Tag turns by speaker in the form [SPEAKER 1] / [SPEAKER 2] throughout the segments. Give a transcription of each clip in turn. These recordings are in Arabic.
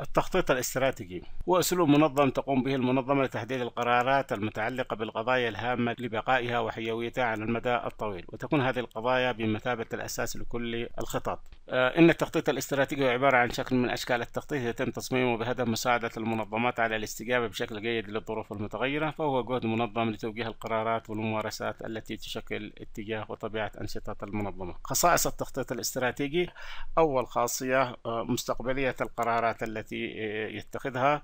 [SPEAKER 1] التخطيط الاستراتيجي وأسلوب منظم تقوم به المنظمة لتحديد القرارات المتعلقة بالقضايا الهامة لبقائها وحيويتها على المدى الطويل وتكون هذه القضايا بمثابة الأساس لكل الخطط آه، إن التخطيط الاستراتيجي هو عبارة عن شكل من أشكال التخطيط يتم تصميمه بهدف مساعدة المنظمات على الاستجابة بشكل جيد للظروف المتغيرة فهو جهد منظم لتوجيه القرارات والممارسات التي تشكل اتجاه وطبيعة أنشطة المنظمة خصائص التخطيط الاستراتيجي أول خاصية آه، مستقبلية القرارات التي التي آه، يتخذها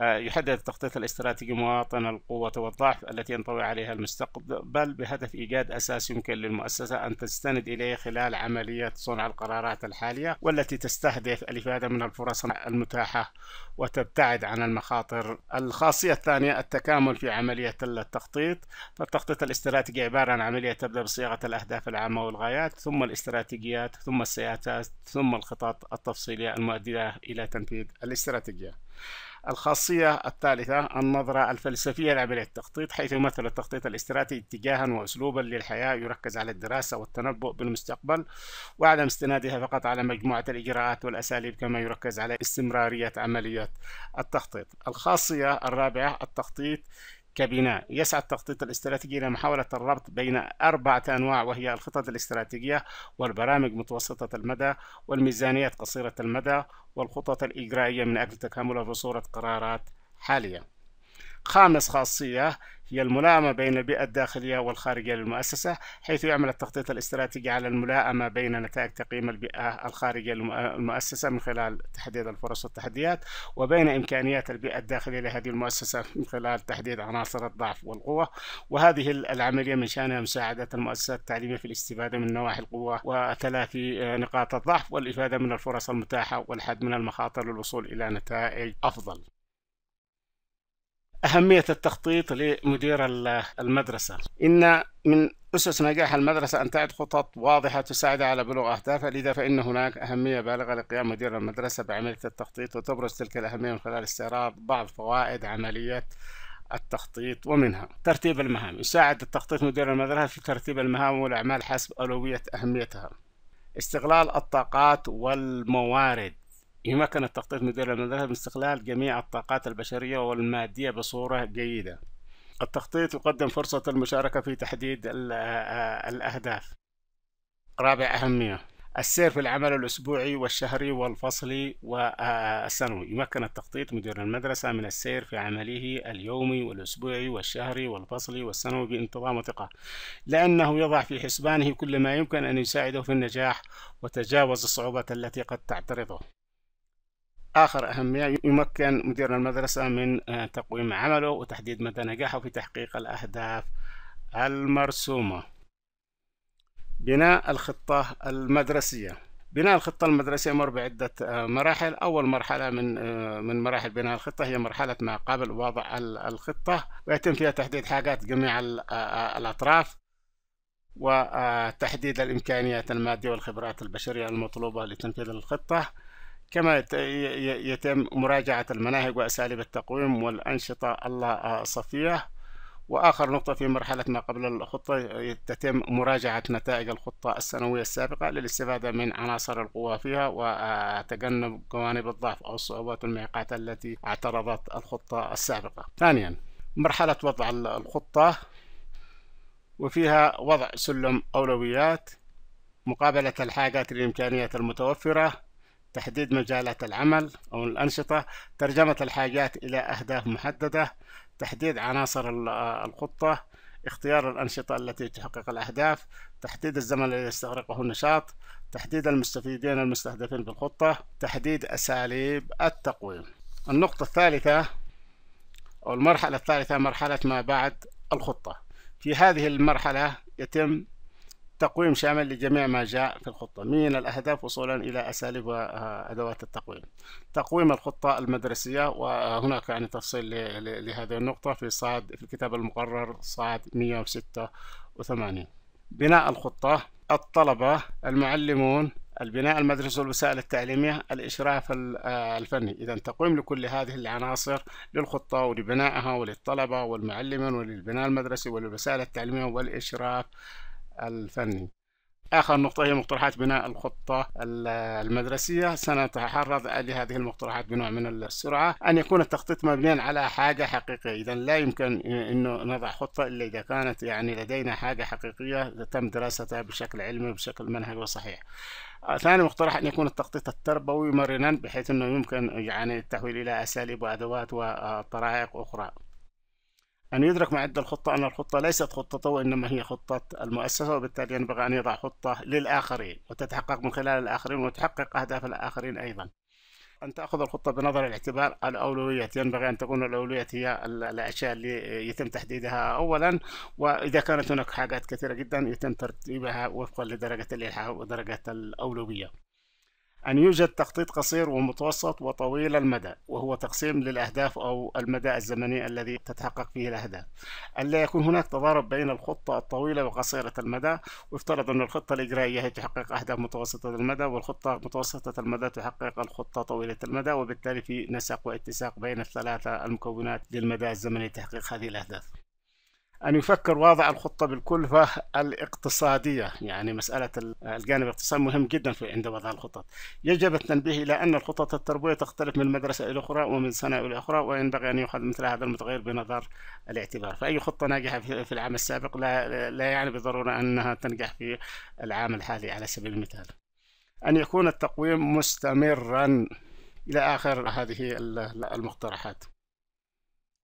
[SPEAKER 1] آه، يحدد التخطيط الاستراتيجي مواطن القوة والضعف التي ينطوي عليها المستقبل بهدف إيجاد أساس يمكن للمؤسسة أن تستند إليه خلال عملية صنع القرارات الحالية والتي تستهدف الإفادة من الفرص المتاحة وتبتعد عن المخاطر الخاصية الثانية التكامل في عملية التخطيط فالتخطيط الاستراتيجي عبارة عن عملية تبدأ بصياغة الأهداف العامة والغايات ثم الاستراتيجيات ثم السياسات ثم الخطط التفصيلية المؤدية إلى تنفيذ الاستراتيجية الخاصية الثالثة النظرة الفلسفية لعملية التخطيط حيث يمثل التخطيط الاستراتيجي اتجاها وأسلوبا للحياة يركز على الدراسة والتنبؤ بالمستقبل وعدم استنادها فقط على مجموعة الإجراءات والأساليب كما يركز على استمرارية عملية التخطيط الخاصية الرابعة التخطيط كبناء يسعى التخطيط الاستراتيجي إلى محاولة الربط بين أربعة أنواع وهي الخطط الاستراتيجية والبرامج متوسطة المدى والميزانيات قصيرة المدى والخطط الإجرائية من أجل تكاملها في صورة قرارات حالية. خامس خاصية هي الملائمة بين البيئة الداخلية والخارجية للمؤسسة حيث يعمل التخطيط الاستراتيجي على الملائمة بين نتائج تقييم البيئة الخارجية للمؤسسة من خلال تحديد الفرص والتحديات وبين إمكانيات البيئة الداخلية لهذه المؤسسة من خلال تحديد عناصر الضعف والقوة وهذه العملية من شأنها مساعدة المؤسسات التعليمية في الاستفادة من نواحي القوة وتلافي نقاط الضعف والإفادة من الفرص المتاحة والحد من المخاطر للوصول إلى نتائج أفضل أهمية التخطيط لمدير المدرسة إن من أسس نجاح المدرسة أن تعد خطط واضحة تساعد على بلوغ أهدافها لذا فإن هناك أهمية بالغة لقيام مدير المدرسة بعملية التخطيط وتبرز تلك الأهمية من خلال استعراض بعض فوائد عملية التخطيط ومنها ترتيب المهام يساعد التخطيط مدير المدرسة في ترتيب المهام والأعمال حسب أولوية أهميتها استغلال الطاقات والموارد يمكن التخطيط مدير المدرسة من استغلال جميع الطاقات البشرية والمادية بصورة جيدة التخطيط يقدم فرصة المشاركة في تحديد آه، الأهداف رابع أهمية السير في العمل الأسبوعي والشهري والفصلي والسنوي يمكن التخطيط مدير المدرسة من السير في عمله اليومي والأسبوعي والشهري والفصلي والسنوي بانتظام وثقة لأنه يضع في حسبانه كل ما يمكن أن يساعده في النجاح وتجاوز الصعوبات التي قد تعترضه آخر أهمية يعني يمكن مدير المدرسة من آه، تقويم عمله وتحديد مدى نجاحه في تحقيق الأهداف المرسومة بناء الخطة المدرسية بناء الخطة المدرسية يمر بعدة آه، مراحل أول مرحلة من آه، من مراحل بناء الخطة هي مرحلة ما قبل وضع الخطة ويتم فيها تحديد حاجات جميع الأطراف وتحديد الإمكانيات المادية والخبرات البشرية المطلوبة لتنفيذ الخطة كما يتم مراجعة المناهج وأساليب التقويم والأنشطة الصفية وآخر نقطة في مرحلة ما قبل الخطة تتم مراجعة نتائج الخطة السنوية السابقة للاستفادة من عناصر القوة فيها وتجنب جوانب الضعف أو الصعوبات والمعيقات التي اعترضت الخطة السابقة. ثانيا مرحلة وضع الخطة وفيها وضع سلم أولويات مقابلة الحاجات الإمكانيات المتوفرة تحديد مجالات العمل أو الأنشطة ترجمة الحاجات إلى أهداف محددة تحديد عناصر الخطة اختيار الأنشطة التي تحقق الأهداف تحديد الزمن الذي يستغرقه النشاط تحديد المستفيدين المستهدفين بالخطة تحديد أساليب التقويم النقطة الثالثة أو المرحلة الثالثة مرحلة ما بعد الخطة في هذه المرحلة يتم تقويم شامل لجميع ما جاء في الخطة من الأهداف وصولا إلى أساليب وأدوات آه، التقويم تقويم الخطة المدرسية وهناك يعني تفصيل لهذه النقطة في صاد في الكتاب المقرر صاد 186 بناء الخطة الطلبة المعلمون البناء المدرسي والوسائل التعليمية الإشراف آه، الفني إذا تقويم لكل هذه العناصر للخطة ولبنائها وللطلبة والمعلمين وللبناء المدرسي وللوسائل التعليمية والإشراف الفني آخر نقطة هي مقترحات بناء الخطة المدرسية سنتعرض لهذه المقترحات بنوع من السرعة أن يكون التخطيط مبنيا على حاجة حقيقية إذا لا يمكن أنه نضع خطة إلا إذا كانت يعني لدينا حاجة حقيقية تم دراستها بشكل علمي وبشكل منهجي وصحيح ثاني مقترح أن يكون التخطيط التربوي مرنا بحيث أنه يمكن يعني التحويل إلى أساليب وأدوات وطرائق أخرى أن يدرك معد الخطة أن الخطة ليست خطته وإنما هي خطة المؤسسة وبالتالي ينبغي أن يضع خطة للآخرين وتتحقق من خلال الآخرين وتحقق أهداف الآخرين أيضا أن تأخذ الخطة بنظر الاعتبار الأولويات ينبغي أن تكون الأولويات هي الأشياء اللي يتم تحديدها أولا وإذا كانت هناك حاجات كثيرة جدا يتم ترتيبها وفقا لدرجة الإلحاح ودرجة الأولوية أن يوجد تخطيط قصير ومتوسط وطويل المدى وهو تقسيم للأهداف أو المدى الزمني الذي تتحقق فيه الأهداف ألا يكون هناك تضارب بين الخطة الطويلة وقصيرة المدى ويفترض أن الخطة الإجرائية هي تحقق أهداف متوسطة المدى والخطة متوسطة المدى تحقق الخطة طويلة المدى وبالتالي في نسق واتساق بين الثلاثة المكونات للمدى الزمني لتحقيق هذه الأهداف أن يفكر واضع الخطة بالكلفة الاقتصادية يعني مسألة الجانب الاقتصادي مهم جدا في عند وضع الخطط يجب التنبيه إلى أن الخطط التربوية تختلف من مدرسة إلى أخرى ومن سنة إلى أخرى وينبغي أن يؤخذ مثل هذا المتغير بنظر الاعتبار فأي خطة ناجحة في العام السابق لا, لا يعني بالضرورة أنها تنجح في العام الحالي على سبيل المثال أن يكون التقويم مستمرا إلى آخر هذه المقترحات